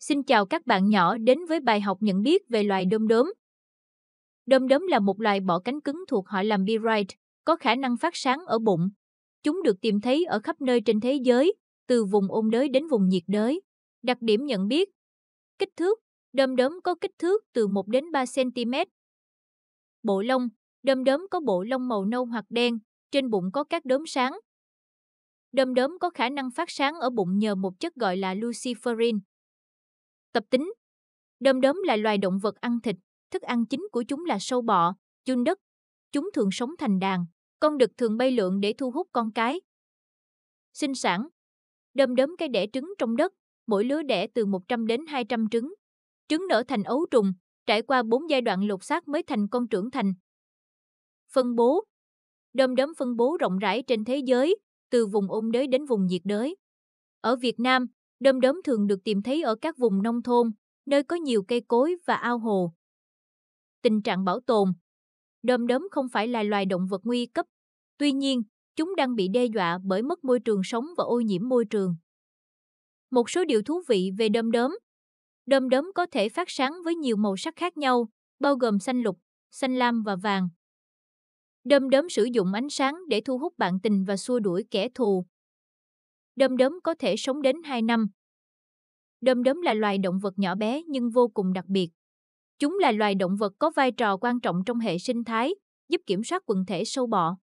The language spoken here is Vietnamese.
Xin chào các bạn nhỏ đến với bài học nhận biết về loài đom đóm. Đom đóm là một loài bọ cánh cứng thuộc họ làm Birite, có khả năng phát sáng ở bụng. Chúng được tìm thấy ở khắp nơi trên thế giới, từ vùng ôn đới đến vùng nhiệt đới. Đặc điểm nhận biết Kích thước Đom đóm có kích thước từ 1 đến 3 cm. Bộ lông Đom đóm có bộ lông màu nâu hoặc đen, trên bụng có các đốm sáng. Đom đóm có khả năng phát sáng ở bụng nhờ một chất gọi là luciferin, Tập tính Đom đóm là loài động vật ăn thịt, thức ăn chính của chúng là sâu bọ, chun đất. Chúng thường sống thành đàn, con đực thường bay lượn để thu hút con cái. Sinh sản Đom đóm cái đẻ trứng trong đất, mỗi lứa đẻ từ 100 đến 200 trứng. Trứng nở thành ấu trùng, trải qua 4 giai đoạn lột xác mới thành con trưởng thành. Phân bố Đom đóm phân bố rộng rãi trên thế giới, từ vùng ôn đới đến vùng nhiệt đới. Ở Việt Nam, Đom đóm thường được tìm thấy ở các vùng nông thôn, nơi có nhiều cây cối và ao hồ. Tình trạng bảo tồn Đom đóm không phải là loài động vật nguy cấp, tuy nhiên, chúng đang bị đe dọa bởi mất môi trường sống và ô nhiễm môi trường. Một số điều thú vị về đom đóm Đom đóm có thể phát sáng với nhiều màu sắc khác nhau, bao gồm xanh lục, xanh lam và vàng. Đom đóm sử dụng ánh sáng để thu hút bạn tình và xua đuổi kẻ thù. Đom đóm có thể sống đến 2 năm. Đom đóm là loài động vật nhỏ bé nhưng vô cùng đặc biệt. Chúng là loài động vật có vai trò quan trọng trong hệ sinh thái, giúp kiểm soát quần thể sâu bọ.